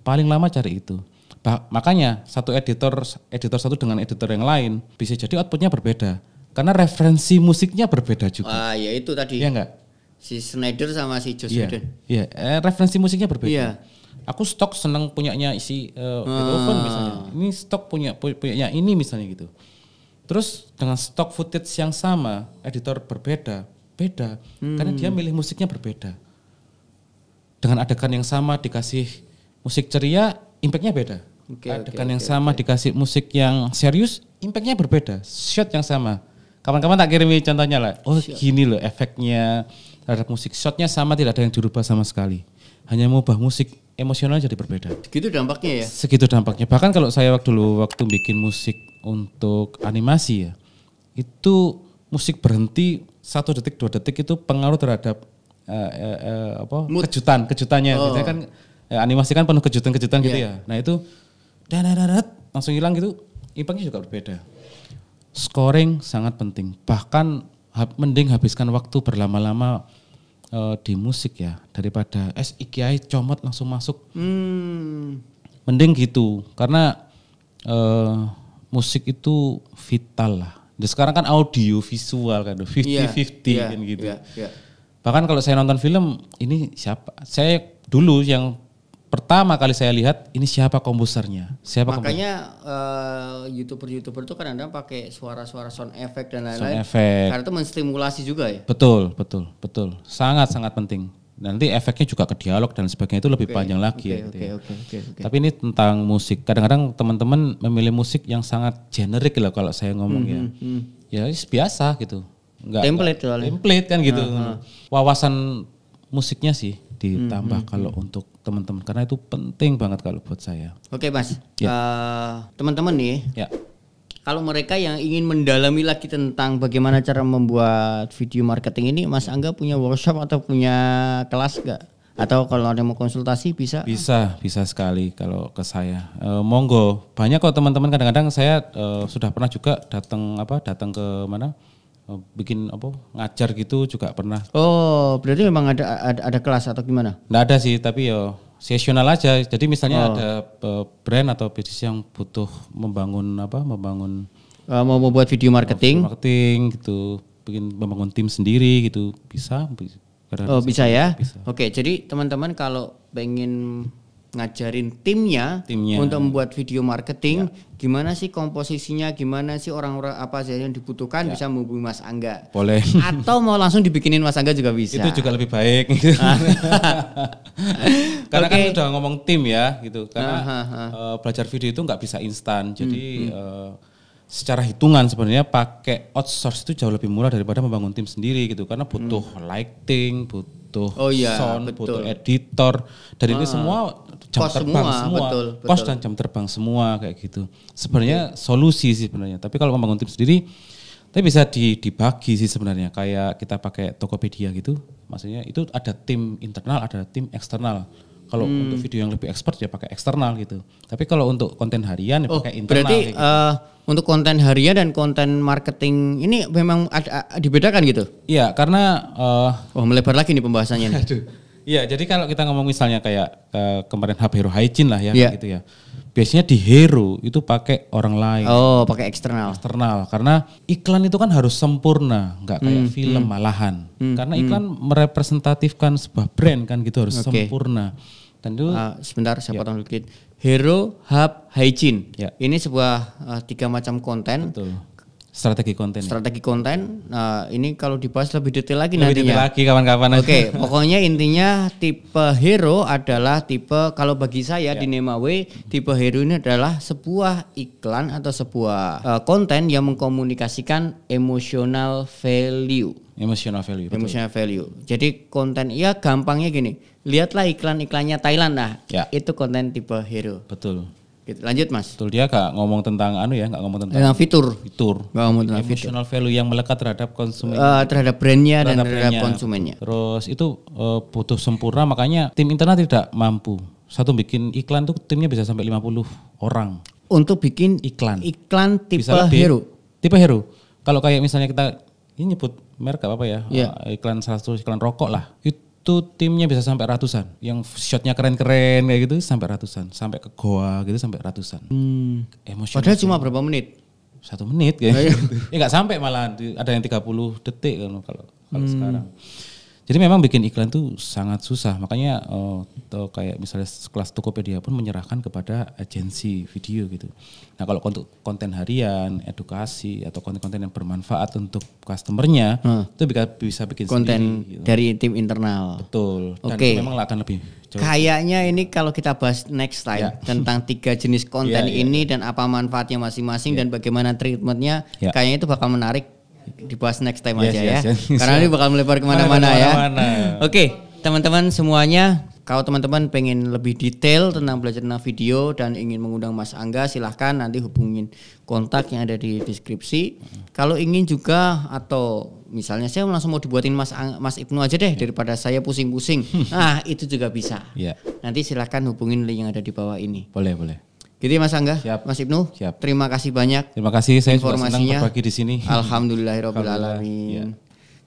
S2: Paling lama cari itu. Bah, makanya satu editor editor satu dengan editor yang lain bisa jadi outputnya berbeda karena referensi musiknya berbeda juga. Ah, ya itu tadi. Iya enggak?
S1: Si Schneider sama si Joe Iya, yeah.
S2: yeah. eh, referensi musiknya berbeda. Yeah aku stok seneng punyanya isi uh, eh, Beethoven ah. hmm. misalnya. Ini stok punya punyanya ini misalnya gitu. Terus dengan stok footage yang sama, editor berbeda, beda hmm. karena dia hmm. milih musiknya berbeda. Dengan adegan yang sama dikasih musik ceria, impactnya beda. Okay, adegan okay, yang sama okay. dikasih musik yang serius, impactnya berbeda. Shot yang sama. Kapan-kapan tak kirimi contohnya lah. Oh Shot. gini loh efeknya terhadap musik. Shotnya sama tidak ada yang dirubah sama sekali. Hanya mengubah musik emosional jadi berbeda.
S1: Segitu dampaknya ya?
S2: Segitu dampaknya. Bahkan kalau saya waktu dulu waktu bikin musik untuk animasi ya, itu musik berhenti satu detik dua detik itu pengaruh terhadap uh, uh, uh, apa Mood. kejutan kejutannya. Oh. kan ya, animasi kan penuh kejutan-kejutan yeah. gitu iya. ya. Nah itu dadadadad, langsung hilang gitu. Impactnya juga berbeda. Scoring sangat penting. Bahkan mending habiskan waktu berlama-lama uh, di musik ya daripada eh, SIKI comot langsung masuk hmm. mending gitu karena uh, musik itu vital lah dan sekarang kan audio visual kan 50-50 yeah, yeah, kan iya, gitu yeah, yeah. bahkan kalau saya nonton film ini siapa saya dulu yang pertama kali saya lihat ini siapa komposernya siapa makanya
S1: eh, youtuber youtuber youtuber itu kadang-kadang pakai suara-suara sound effect dan lain-lain sound effect. karena itu menstimulasi juga ya
S2: betul betul betul sangat sangat penting nanti efeknya juga ke dialog dan sebagainya itu lebih okay, panjang lagi okay, ya, gitu okay, ya.
S1: Okay, okay, okay.
S2: tapi ini tentang musik kadang-kadang teman-teman memilih musik yang sangat generik lah kalau saya ngomong mm -hmm, ya ya biasa gitu Enggak, template
S1: template kan gitu uh -huh.
S2: wawasan musiknya sih ditambah mm -hmm. kalau hmm. untuk teman-teman karena itu penting banget kalau buat saya.
S1: Oke, Mas. Ya. Uh, teman-teman nih. Ya. Kalau mereka yang ingin mendalami lagi tentang bagaimana cara membuat video marketing ini, Mas Angga punya workshop atau punya kelas gak? Atau
S2: kalau ada yang mau konsultasi bisa? Bisa, bisa sekali kalau ke saya. E, monggo, banyak kok teman-teman kadang-kadang saya e, sudah pernah juga datang apa datang ke mana? Eh, bikin apa ngajar gitu juga pernah.
S1: Oh, berarti memang ada ada, ada kelas atau gimana?
S2: Nggak ada sih, tapi ya sesional aja. Jadi misalnya oh. ada eh, brand atau bisnis yang butuh membangun apa? Membangun uh, mau membuat video marketing. Marketing gitu, bikin membangun tim sendiri gitu, bisa. bisa oh, bisa, bisa ya. Bisa.
S1: Oke, jadi teman-teman kalau pengen ngajarin timnya, timnya untuk membuat video marketing ya. gimana sih komposisinya gimana sih orang-orang apa sih yang dibutuhkan ya. bisa menghubungi Mas Angga boleh atau mau langsung dibikinin Mas Angga juga bisa itu juga lebih baik gitu.
S2: karena okay. kan sudah ngomong tim ya gitu karena uh, belajar video itu nggak bisa instan jadi hmm, Uh, secara hitungan sebenarnya pakai outsource itu jauh lebih murah daripada membangun tim sendiri gitu karena butuh hmm. lighting butuh oh, iya, sound, betul. butuh editor. dari ah. ini semua jam kos terbang semua, semua. Betul, betul. kos dan jam terbang semua kayak gitu. Sebenarnya betul. solusi sih sebenarnya. Tapi kalau membangun tim sendiri, tapi bisa dibagi sih sebenarnya. Kayak kita pakai Tokopedia gitu, maksudnya itu ada tim internal, ada tim eksternal. Kalau hmm. untuk video yang lebih expert ya pakai eksternal gitu. Tapi kalau untuk konten harian ya oh, pakai internal. Berarti gitu. uh, untuk konten harian dan konten marketing ini memang ada, ada dibedakan gitu? Iya, karena uh, oh melebar lagi nih pembahasannya. Nih. Aduh. Iya, jadi kalau kita ngomong misalnya kayak uh, kemarin hub hero hygiene lah ya yeah. gitu ya. Biasanya di hero itu pakai orang lain. Oh, pakai eksternal. Eksternal karena iklan itu kan harus sempurna, nggak kayak hmm, film hmm. malahan. Hmm, karena hmm. iklan hmm. merepresentatifkan sebuah brand kan gitu harus okay. sempurna. Tentu. uh, ah, sebentar saya ya. potong dikit. Hero, hub, hygiene. Ya.
S1: Ini sebuah uh, tiga macam konten. Betul. Strategi konten. Strategi konten. Nah, ini kalau dibahas lebih detail lagi lebih nantinya. Lebih detail
S2: lagi kawan-kawan. Oke, okay,
S1: pokoknya intinya tipe hero adalah tipe kalau bagi saya yeah. di Nemawe tipe hero ini adalah sebuah iklan atau sebuah uh, konten yang mengkomunikasikan emotional value. Emotional value. Betul. Emotional value. Jadi konten ya gampangnya gini. Lihatlah iklan-iklannya Thailand lah. Yeah. Itu konten tipe hero.
S2: Betul. Gitu, lanjut mas. Betul dia gak ngomong tentang anu ya, nggak ngomong tentang, tentang fitur. Fitur. Gak ngomong tentang fitur. emotional value yang melekat terhadap konsumen. Uh, terhadap brandnya terhadap dan terhadap brandnya. konsumennya. Terus itu uh, butuh sempurna makanya tim internal tidak mampu. Satu bikin iklan tuh timnya bisa sampai 50 orang. Untuk bikin iklan. Iklan tipe bisa lebih, hero. Tipe hero. Kalau kayak misalnya kita ini nyebut merek apa apa ya, yeah. Iya. iklan satu iklan rokok lah. Itu itu timnya bisa sampai ratusan. Yang shotnya keren-keren kayak gitu sampai ratusan, sampai ke goa gitu sampai ratusan. Hmm. Emosional. Padahal cuma berapa menit? Satu menit kayak iya. gitu. ya nggak sampai malah, ada yang 30 detik kan kalau kalau hmm. sekarang. Jadi memang bikin iklan tuh sangat susah. Makanya uh, eh, tuh kayak misalnya kelas Tokopedia pun menyerahkan kepada agensi video gitu. Nah, kalau untuk konten harian, edukasi atau konten-konten yang bermanfaat untuk customernya hmm. itu bisa bikin konten sendiri, gitu. dari tim internal. Betul. Oke. Okay. Memang akan lebih
S1: Kayaknya ini kalau kita bahas next time yeah. tentang tiga jenis konten yeah, yeah, ini yeah. dan apa manfaatnya masing-masing yeah. dan bagaimana treatmentnya, yeah. kayaknya itu bakal menarik dibahas next time yes, aja yes, ya. Yes, Karena ini bakal melebar kemana-mana ya. Oke, okay, teman-teman semuanya, kalau teman-teman pengen lebih detail tentang belajar tentang video dan ingin mengundang Mas Angga, silahkan nanti hubungin kontak yang ada di deskripsi. Kalau ingin juga atau misalnya saya langsung mau dibuatin Mas Ang Mas Ibnu aja deh daripada saya pusing-pusing. Nah, itu juga bisa. Iya. Nanti silahkan hubungin link yang ada di bawah ini. Boleh, boleh. Jadi gitu ya, Mas Angga, Siap. Mas Ibnu, Siap. terima kasih banyak. Terima kasih saya informasinya. Juga di sini. Alhamdulillahirobbilalamin. Ya.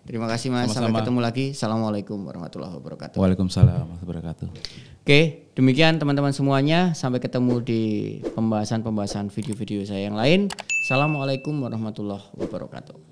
S1: Terima kasih Mas, Sama-sama. sampai ketemu lagi. Assalamualaikum warahmatullahi wabarakatuh. Waalaikumsalam warahmatullahi wabarakatuh. Oke, demikian teman-teman semuanya. Sampai ketemu di pembahasan-pembahasan
S2: video-video saya yang lain. Assalamualaikum warahmatullahi wabarakatuh.